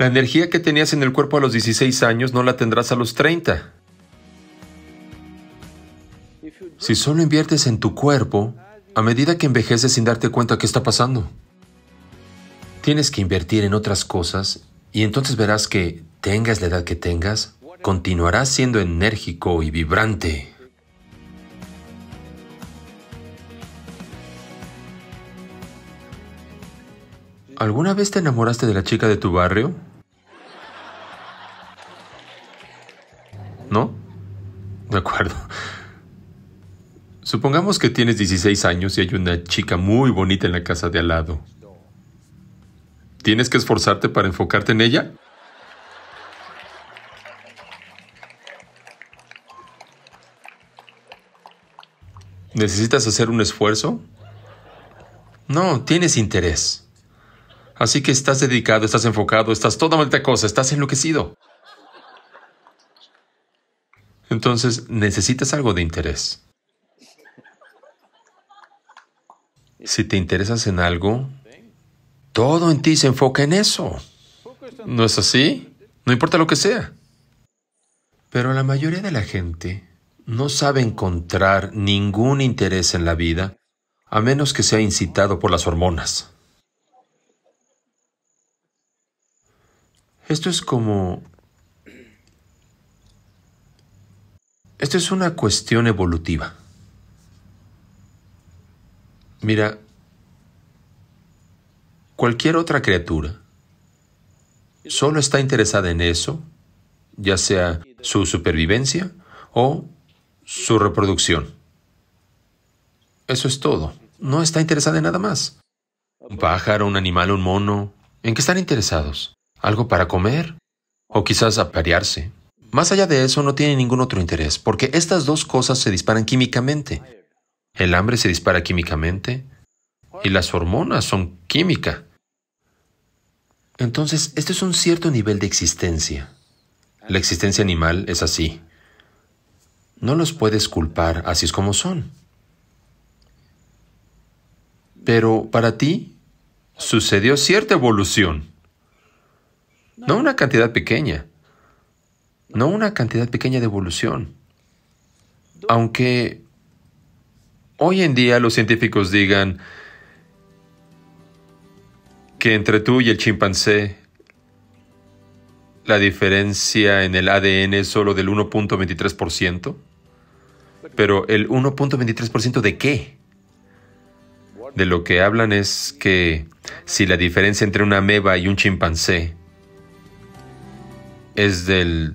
La energía que tenías en el cuerpo a los 16 años no la tendrás a los 30. Si solo inviertes en tu cuerpo, a medida que envejeces sin darte cuenta qué está pasando, tienes que invertir en otras cosas y entonces verás que, tengas la edad que tengas, continuarás siendo enérgico y vibrante. ¿Alguna vez te enamoraste de la chica de tu barrio? ¿no? De acuerdo. Supongamos que tienes 16 años y hay una chica muy bonita en la casa de al lado. ¿Tienes que esforzarte para enfocarte en ella? ¿Necesitas hacer un esfuerzo? No, tienes interés. Así que estás dedicado, estás enfocado, estás toda malta cosa, estás enloquecido. Entonces necesitas algo de interés. Si te interesas en algo, todo en ti se enfoca en eso. ¿No es así? No importa lo que sea. Pero la mayoría de la gente no sabe encontrar ningún interés en la vida a menos que sea incitado por las hormonas. Esto es como Esto es una cuestión evolutiva. Mira, cualquier otra criatura solo está interesada en eso, ya sea su supervivencia o su reproducción. Eso es todo. No está interesada en nada más. Un pájaro, un animal, un mono. ¿En qué están interesados? ¿Algo para comer? O quizás aparearse. Más allá de eso no tiene ningún otro interés, porque estas dos cosas se disparan químicamente. El hambre se dispara químicamente y las hormonas son química. Entonces, este es un cierto nivel de existencia. La existencia animal es así. No los puedes culpar, así es como son. Pero para ti sucedió cierta evolución. No una cantidad pequeña, no una cantidad pequeña de evolución. Aunque hoy en día los científicos digan que entre tú y el chimpancé la diferencia en el ADN es solo del 1.23%, pero el 1.23% de qué? De lo que hablan es que si la diferencia entre una ameba y un chimpancé es del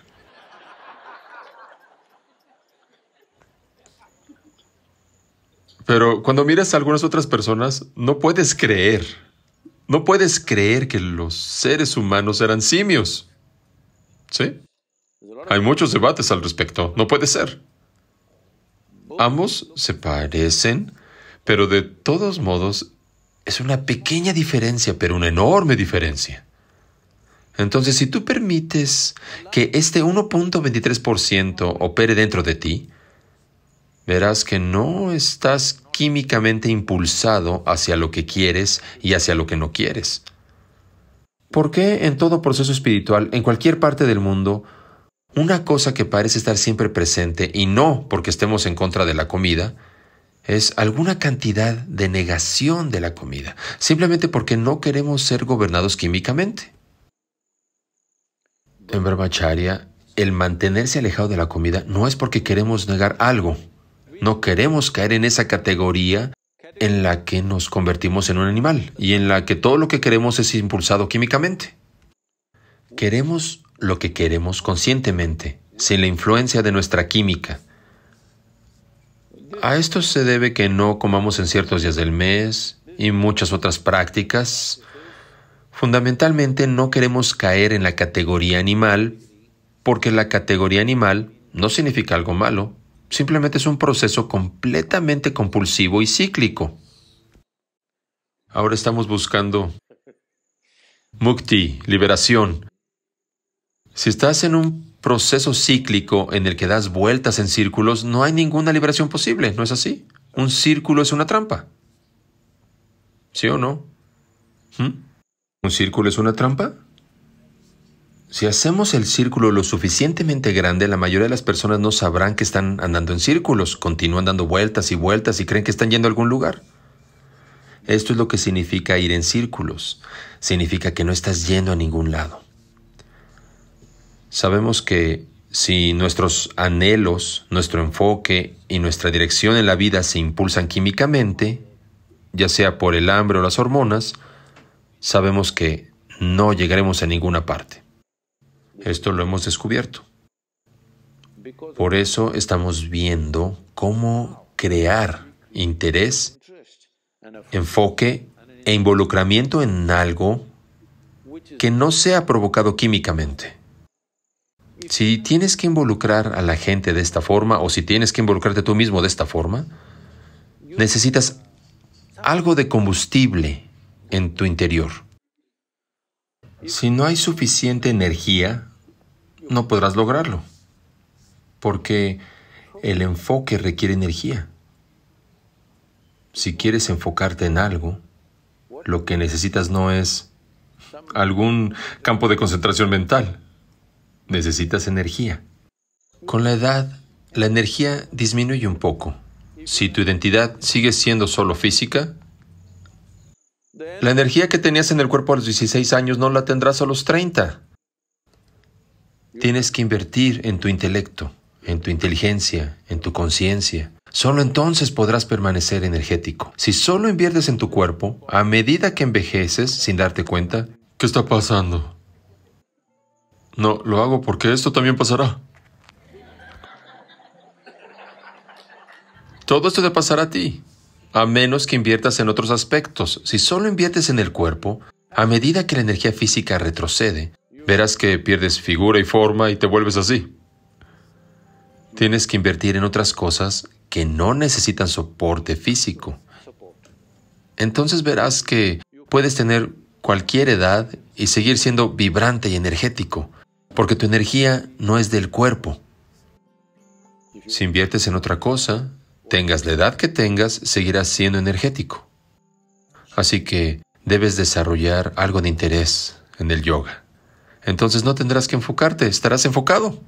Pero cuando miras a algunas otras personas, no puedes creer. No puedes creer que los seres humanos eran simios. ¿Sí? Hay muchos debates al respecto. No puede ser. Ambos se parecen, pero de todos modos es una pequeña diferencia, pero una enorme diferencia. Entonces, si tú permites que este 1.23% opere dentro de ti, verás que no estás químicamente impulsado hacia lo que quieres y hacia lo que no quieres. Porque qué en todo proceso espiritual, en cualquier parte del mundo, una cosa que parece estar siempre presente, y no porque estemos en contra de la comida, es alguna cantidad de negación de la comida, simplemente porque no queremos ser gobernados químicamente? En Brahmacharya, el mantenerse alejado de la comida no es porque queremos negar algo, no queremos caer en esa categoría en la que nos convertimos en un animal y en la que todo lo que queremos es impulsado químicamente. Queremos lo que queremos conscientemente, sin la influencia de nuestra química. A esto se debe que no comamos en ciertos días del mes y muchas otras prácticas. Fundamentalmente no queremos caer en la categoría animal porque la categoría animal no significa algo malo, Simplemente es un proceso completamente compulsivo y cíclico. Ahora estamos buscando mukti, liberación. Si estás en un proceso cíclico en el que das vueltas en círculos, no hay ninguna liberación posible, ¿no es así? Un círculo es una trampa. ¿Sí o no? ¿Mm? ¿Un círculo es una trampa? Si hacemos el círculo lo suficientemente grande, la mayoría de las personas no sabrán que están andando en círculos, continúan dando vueltas y vueltas y creen que están yendo a algún lugar. Esto es lo que significa ir en círculos, significa que no estás yendo a ningún lado. Sabemos que si nuestros anhelos, nuestro enfoque y nuestra dirección en la vida se impulsan químicamente, ya sea por el hambre o las hormonas, sabemos que no llegaremos a ninguna parte. Esto lo hemos descubierto. Por eso estamos viendo cómo crear interés, enfoque e involucramiento en algo que no sea provocado químicamente. Si tienes que involucrar a la gente de esta forma o si tienes que involucrarte tú mismo de esta forma, necesitas algo de combustible en tu interior. Si no hay suficiente energía, no podrás lograrlo, porque el enfoque requiere energía. Si quieres enfocarte en algo, lo que necesitas no es algún campo de concentración mental. Necesitas energía. Con la edad, la energía disminuye un poco. Si tu identidad sigue siendo solo física, la energía que tenías en el cuerpo a los 16 años no la tendrás a los 30. Tienes que invertir en tu intelecto, en tu inteligencia, en tu conciencia. Solo entonces podrás permanecer energético. Si solo inviertes en tu cuerpo, a medida que envejeces sin darte cuenta, ¿qué está pasando? No, lo hago porque esto también pasará. Todo esto te pasar a ti, a menos que inviertas en otros aspectos. Si solo inviertes en el cuerpo, a medida que la energía física retrocede, Verás que pierdes figura y forma y te vuelves así. Tienes que invertir en otras cosas que no necesitan soporte físico. Entonces verás que puedes tener cualquier edad y seguir siendo vibrante y energético, porque tu energía no es del cuerpo. Si inviertes en otra cosa, tengas la edad que tengas, seguirás siendo energético. Así que debes desarrollar algo de interés en el yoga entonces no tendrás que enfocarte, estarás enfocado.